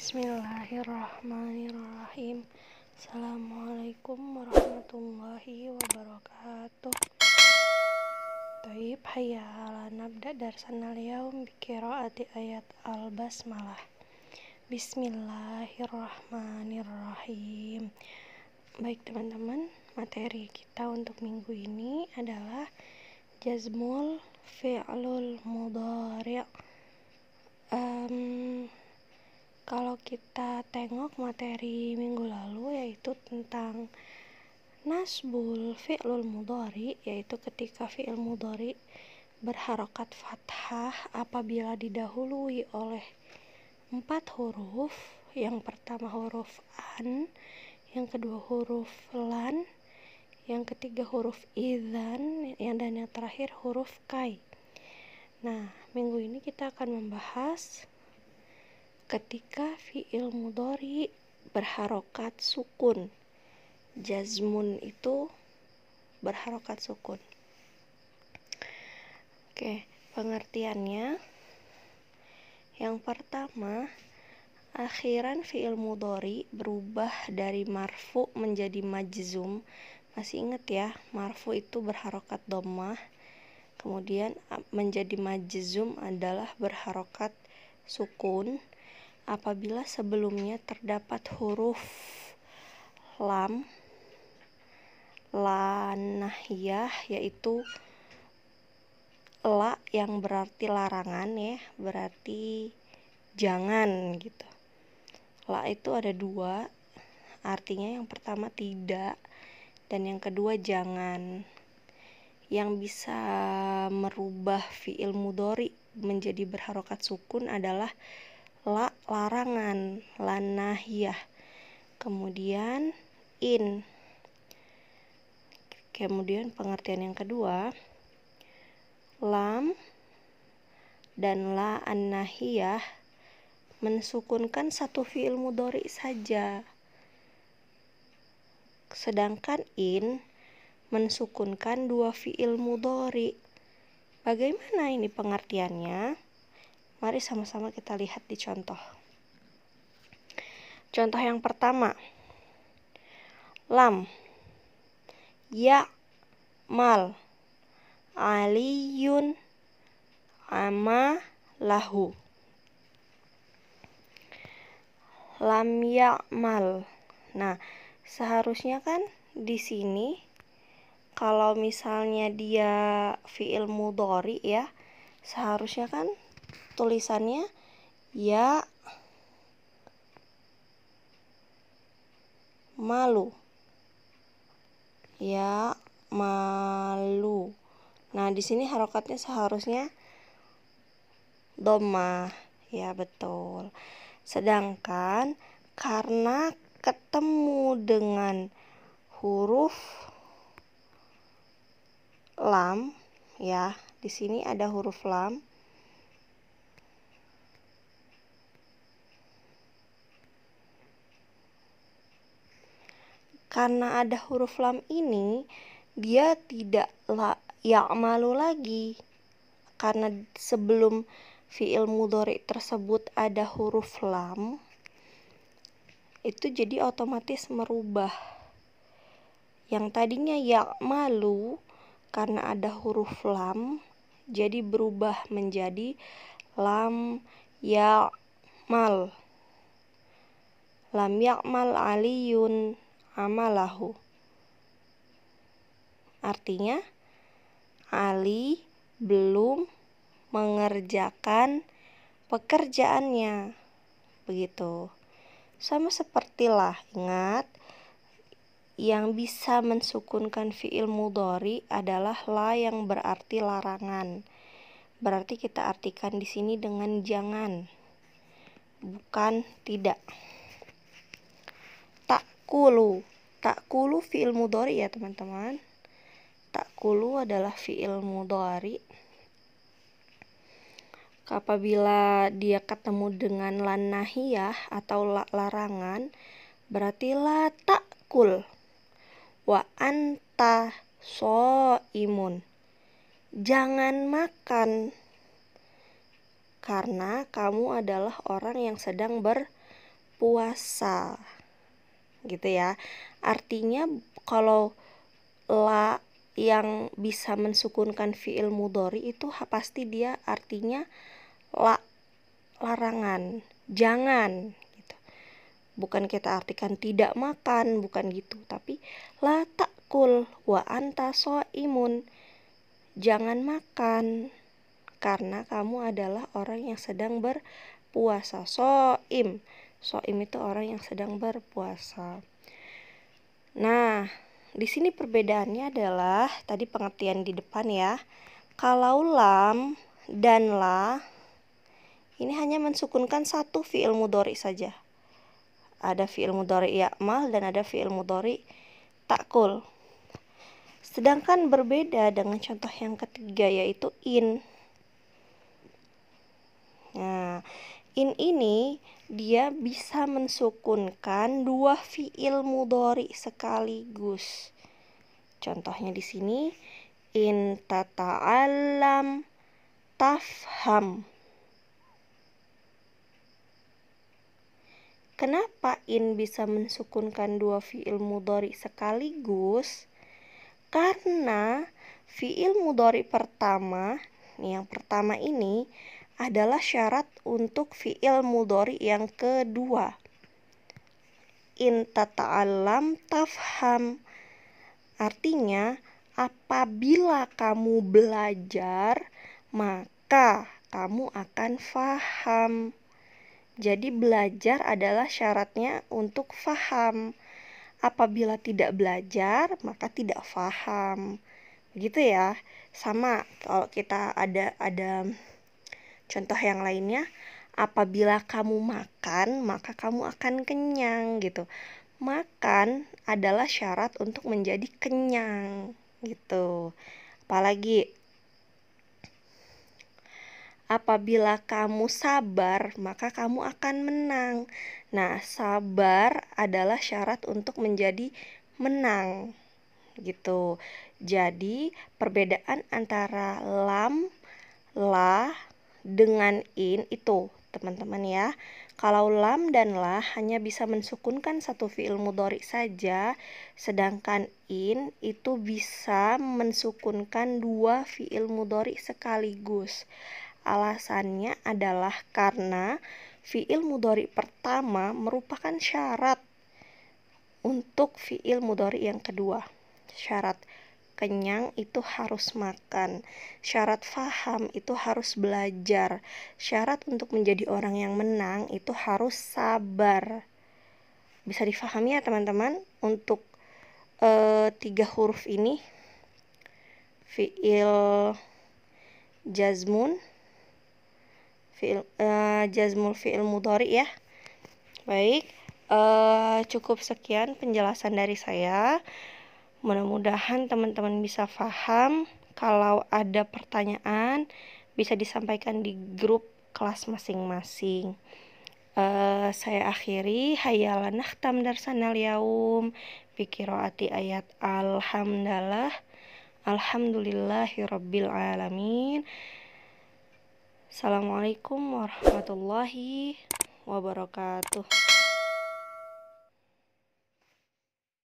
Bismillahirrahmanirrahim Assalamualaikum warahmatullahi wabarakatuh Taib hayya ala nabda darsana liyaum ati ayat al-basmalah Bismillahirrahmanirrahim Baik teman-teman, materi kita untuk minggu ini adalah Jazmul fi'lul mudari' um, kalau kita tengok materi minggu lalu yaitu tentang nasbul fi'lul mudhari yaitu ketika fi'il mudhari berharokat fathah apabila didahului oleh empat huruf yang pertama huruf an yang kedua huruf lan yang ketiga huruf izan yang dan yang terakhir huruf kai nah minggu ini kita akan membahas ketika fiil mudori berharokat sukun jazmun itu berharokat sukun oke pengertiannya yang pertama akhiran fiil mudori berubah dari marfu menjadi majzum masih inget ya marfu itu berharokat domah kemudian menjadi majzum adalah berharokat sukun apabila sebelumnya terdapat huruf lam lanahiyah yaitu la yang berarti larangan ya berarti jangan gitu la itu ada dua artinya yang pertama tidak dan yang kedua jangan yang bisa merubah fiil mudori menjadi berharokat sukun adalah la larangan lanahiyah kemudian in kemudian pengertian yang kedua lam dan la annahiyah mensukunkan satu fiil mudori saja sedangkan in mensukunkan dua fiil mudori bagaimana ini pengertiannya Mari sama-sama kita lihat di contoh. Contoh yang pertama. Lam. Ya. Mal. Aliyun. Ama. Lahu. Lam ya mal. Nah, seharusnya kan di sini kalau misalnya dia fiil mudhari ya, seharusnya kan tulisannya ya malu ya malu nah di sini harokatnya seharusnya doma ya betul sedangkan karena ketemu dengan huruf lam ya di sini ada huruf lam karena ada huruf lam ini dia tidak la malu lagi karena sebelum fiil mudhari tersebut ada huruf lam itu jadi otomatis merubah yang tadinya malu karena ada huruf lam jadi berubah menjadi lam mal lam ya'mal aliyun amalahu. Artinya, Ali belum mengerjakan pekerjaannya. Begitu. Sama sepertilah, ingat, yang bisa mensukunkan fiil mudori adalah la yang berarti larangan. Berarti kita artikan di sini dengan jangan, bukan tidak. Takulu. Takulu fi'il mudori ya, teman-teman. Takulu adalah fi'il mudori Apabila dia ketemu dengan lanahiyah atau la larangan, berarti la takul. Wa anta so imun. Jangan makan karena kamu adalah orang yang sedang berpuasa gitu ya. Artinya kalau la yang bisa mensukunkan fiil mudori itu pasti dia artinya la larangan, jangan gitu. Bukan kita artikan tidak makan, bukan gitu, tapi la takul wa anta so imun. Jangan makan karena kamu adalah orang yang sedang berpuasa soim soim itu orang yang sedang berpuasa. Nah, di sini perbedaannya adalah tadi pengertian di depan ya. Kalau lam dan la ini hanya mensukunkan satu fiil mudori saja. Ada fiil mudori ya'mal dan ada fiil mudori takul. Sedangkan berbeda dengan contoh yang ketiga yaitu in. Nah, in ini dia bisa mensukunkan dua fiil mudori sekaligus. Contohnya di sini in tata'allam tafham. Kenapa in bisa mensukunkan dua fiil mudori sekaligus? Karena fiil mudori pertama, yang pertama ini adalah syarat untuk fi'il mudori yang kedua. In tata'alam tafham. Artinya, apabila kamu belajar, maka kamu akan faham. Jadi belajar adalah syaratnya untuk faham. Apabila tidak belajar, maka tidak faham. gitu ya. Sama kalau kita ada ada Contoh yang lainnya, apabila kamu makan, maka kamu akan kenyang gitu. Makan adalah syarat untuk menjadi kenyang gitu. Apalagi apabila kamu sabar, maka kamu akan menang. Nah, sabar adalah syarat untuk menjadi menang gitu. Jadi, perbedaan antara lam, la, dengan in itu teman-teman ya. Kalau lam dan lah hanya bisa mensukunkan satu fiil mudori saja, sedangkan in itu bisa mensukunkan dua fiil mudori sekaligus. Alasannya adalah karena fiil mudori pertama merupakan syarat untuk fiil mudori yang kedua. Syarat kenyang itu harus makan, syarat faham itu harus belajar, syarat untuk menjadi orang yang menang itu harus sabar. Bisa difahami ya teman-teman untuk e, tiga huruf ini fiil jazmun fiil e, jazmul fiil mudhari ya. Baik, Uh, cukup sekian penjelasan dari saya. Mudah-mudahan teman-teman bisa paham. Kalau ada pertanyaan, bisa disampaikan di grup kelas masing-masing. Uh, saya akhiri hayalan sana darsanal yaum ati ayat alhamdulillah alhamdulillahirabbil alamin Assalamualaikum warahmatullahi wabarakatuh